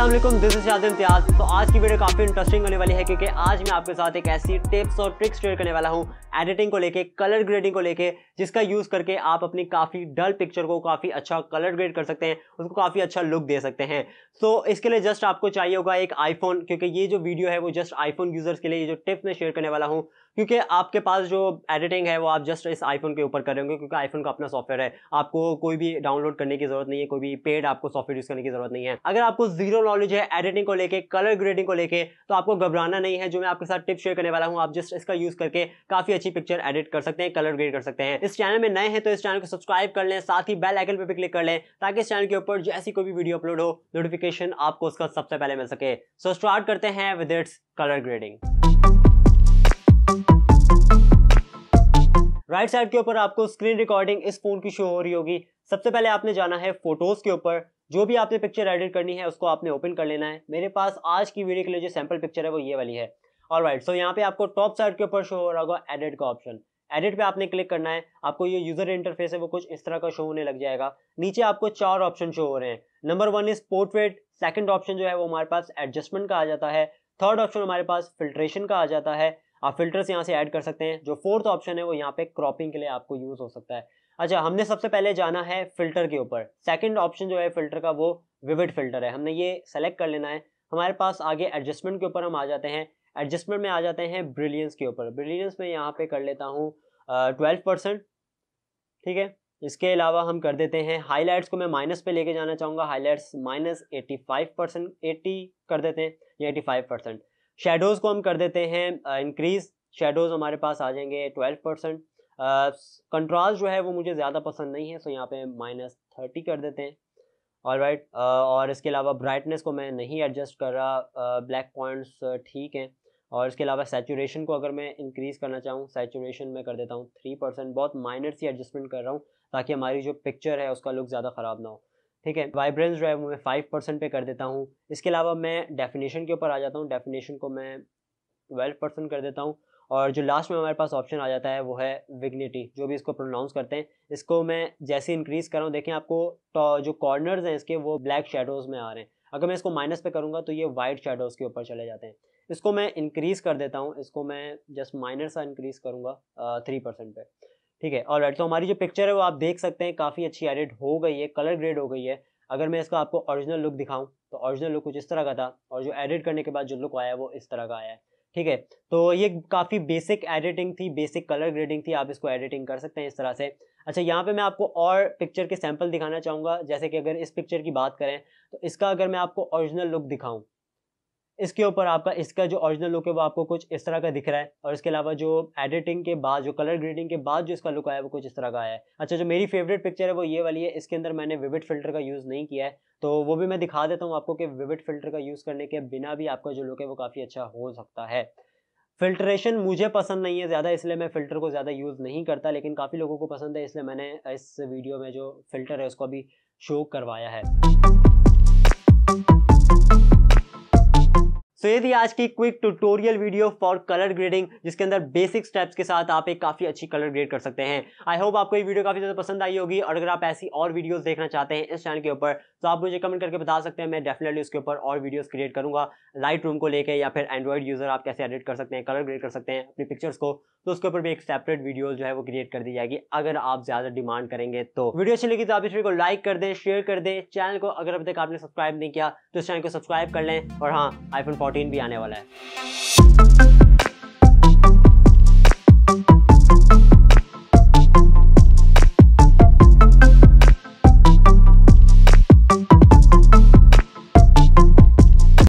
Aslam this is याद इम्तियाज तो आज की वीडियो काफ़ी इंटरेस्टिंग होने वाली है क्योंकि आज मैं आपके साथ एक ऐसी टिप्स और ट्रिक्स शेयर करने वाला हूँ एडिटिंग को लेके कलर ग्रेडिंग को लेके जिसका यूज़ करके आप अपनी काफ़ी डल पिक्चर को काफ़ी अच्छा कलर ग्रेड कर सकते हैं उसको काफ़ी अच्छा लुक दे सकते हैं तो इसके लिए जस्ट आपको चाहिए होगा एक आईफोन क्योंकि ये जो वीडियो है वो जस्ट आईफोन यूज़र्स के लिए ये जो टिप्स मैं शेयर करने वाला हूँ क्योंकि आपके पास जो एडिटिंग है वो आप जस्ट इस आईफोन के ऊपर करेंगे क्योंकि आईफोन का अपना सॉफ्टवेयर है आपको कोई भी डाउनलोड करने की जरूरत नहीं है कोई भी पेड आपको सॉफ्टवेयर यूज़ करने की जरूरत नहीं है अगर आपको जीरो बेसिक नॉलेज है एडिटिंग को लेके कलर ग्रेडिंग को लेके तो आपको घबराना नहीं है जो मैं आपके साथ टिप शेयर करने वाला हूँ आप जस्ट इसका यूज करके काफी अच्छी पिक्चर एडिट कर सकते हैं कलर ग्रेड कर सकते हैं इस चैनल में नए हैं तो इस चैनल को सब्सक्राइब कर लें साथ ही बेल आइकन पर भी क्लिक कर लें ताकि इस चैनल के ऊपर जैसी कोई भी वीडियो अपलोड हो नोटिफिकेशन आपको उसका सबसे पहले मिल सके सो स्टार्ट करते हैं with its colour grading right right side के ऊपर आपको स्क्रीन रिकॉर्डिंग इस फोन की शो हो रही होगी सबसे पहले आपने जाना है फोटोज के ऊपर जो भी आपने पिक्चर एडिट करनी है उसको आपने ओपन कर लेना है मेरे पास आज की वीडियो के लिए जो सैम्पल पिक्चर है वो ये वाली है और राइट सो यहाँ पे आपको टॉप साइड के ऊपर शो हो रहा होगा एडिट का ऑप्शन एडिट पे आपने क्लिक करना है आपको ये यूजर इंटरफेस है वो कुछ इस तरह का शो होने लग जाएगा नीचे आपको चार ऑप्शन शो हो रहे हैं number one is portrait second option जो है वो हमारे पास एडजस्टमेंट का आ जाता है थर्ड ऑप्शन हमारे पास फिल्ट्रेशन का आ जाता है आप फिल्टर्स यहाँ से ऐड कर सकते हैं जो फोर्थ ऑप्शन है वो यहाँ पे क्रॉपिंग के लिए आपको यूज हो सकता है अच्छा हमने सबसे पहले जाना है फिल्टर के ऊपर सेकंड ऑप्शन जो है फिल्टर का वो विविड फिल्टर है हमने ये सेलेक्ट कर लेना है हमारे पास आगे एडजस्टमेंट के ऊपर हम आ जाते हैं एडजस्टमेंट में आ जाते हैं ब्रिलियंस के ऊपर ब्रिलियंस में यहाँ पे कर लेता हूँ ट्वेल्व परसेंट ठीक है इसके अलावा हम कर देते हैं हाईलाइट्स को मैं माइनस पे लेके जाना चाहूँगा highlights minus eighty five percent eighty कर देते हैं या एटी फाइव परसेंट शेडोज़ को हम कर देते हैं इंक्रीज शेडोज़ हमारे पास आ जाएंगे ट्वेल्व परसेंट कंट्रास्ट जो है वो मुझे ज़्यादा पसंद नहीं है सो यहाँ पे माइनस थर्टी कर देते हैं और राइट right, और इसके अलावा ब्राइटनेस को मैं नहीं एडजस्ट कर रहा ब्लैक पॉइंट्स ठीक हैं और इसके अलावा सेचुरेशन को अगर मैं इंक्रीज़ करना चाहूँ सेचुरेशन मैं कर देता हूँ थ्री परसेंट बहुत माइनर सी एडजस्टमेंट कर रहा हूँ ताकि हमारी जो पिक्चर है उसका लुक ज़्यादा ख़राब ना हो ठीक है वाइब्रेंस जो है वो मैं फाइव परसेंट पे कर देता हूँ इसके अलावा मैं डेफिनेशन के ऊपर आ जाता हूँ डेफिनेशन को मैं ट्वेल्व परसेंट कर देता हूँ और जो लास्ट में हमारे पास ऑप्शन आ जाता है वो है विग्निटी जो भी इसको प्रोनाउंस करते हैं इसको मैं जैसे इंक्रीज़ कर रहा हूँ देखें आपको तो जो कॉर्नर्स हैं इसके वो ब्लैक शेडोज़ में आ रहे हैं अगर मैं इसको माइनस पे करूँगा तो ये वाइट शेडोज़ के ऊपर चले जाते हैं इसको मैं इंक्रीज़ कर देता हूँ इसको मैं जस्ट माइनर सा इंक्रीज़ करूँगा थ्री परसेंट पे ठीक है और तो हमारी जो पिक्चर है वो आप देख सकते हैं काफ़ी अच्छी एडिट हो गई है कलर ग्रेड हो गई है अगर मैं इसका आपको ओरिजिनल लुक दिखाऊं तो ओरिजिनल लुक कुछ इस तरह का था और जो एडिट करने के बाद जो लुक आया वो इस तरह का आया है ठीक है तो ये काफ़ी बेसिक एडिटिंग थी बेसिक कलर ग्रेडिंग थी आप इसको एडिटिंग कर सकते हैं इस तरह से अच्छा यहाँ पे मैं आपको और पिक्चर के सैंपल दिखाना चाहूँगा जैसे कि अगर इस पिक्चर की बात करें तो इसका अगर मैं आपको ओरिजिनल लुक दिखाऊँ इसके ऊपर आपका इसका जो ओरिजिनल लुक है वो आपको कुछ इस तरह का दिख रहा है और इसके अलावा जो एडिटिंग के बाद जो कलर ग्रेडिंग के बाद जो इसका लुक आया वो कुछ इस तरह का आया है अच्छा जो मेरी फेवरेट पिक्चर है वो ये वाली है इसके अंदर मैंने विविड फिल्टर का यूज़ नहीं किया है तो वो भी मैं दिखा देता हूँ आपको कि विविड फिल्टर का यूज़ करने के बिना भी आपका जो लुक है वो काफ़ी अच्छा हो सकता है फिल्ट्रेशन मुझे पसंद नहीं है ज़्यादा इसलिए मैं फ़िल्टर को ज़्यादा यूज़ नहीं करता लेकिन काफ़ी लोगों को पसंद है इसलिए मैंने इस वीडियो में जो फ़िल्टर है उसको भी शो करवाया है सो ये थी आज की quick tutorial video for colour grading जिसके अंदर बेसिक स्टेप्स के साथ आप एक काफ़ी अच्छी कलर ग्रेड कर सकते हैं आई होप आपको ये वीडियो काफ़ी ज़्यादा पसंद आई होगी और अगर आप ऐसी और वीडियोस देखना चाहते हैं इस चैनल के ऊपर तो आप मुझे कमेंट करके बता सकते हैं मैं डेफिनेटली उसके ऊपर और वीडियोज़ क्रिएट करूँगा लाइट रूम को लेकर या फिर एंड्रॉइड यूज़र आप कैसे एडिट कर सकते हैं कलर ग्रेड कर सकते हैं अपनी पिक्चर्स को तो उसके ऊपर भी एक सेपरेट वीडियो जो है वो क्रिएट कर दी जाएगी अगर आप ज़्यादा डिमांड करेंगे तो वीडियो अच्छी लगी तो आप इस वीडियो को लाइक कर दें शेयर कर दें चैनल को अगर अब तक आपने सब्सक्राइब नहीं किया तो इस चैनल को सब्सक्राइब कर लें और हाँ आईफोन फोर्टीन भी आने वाला है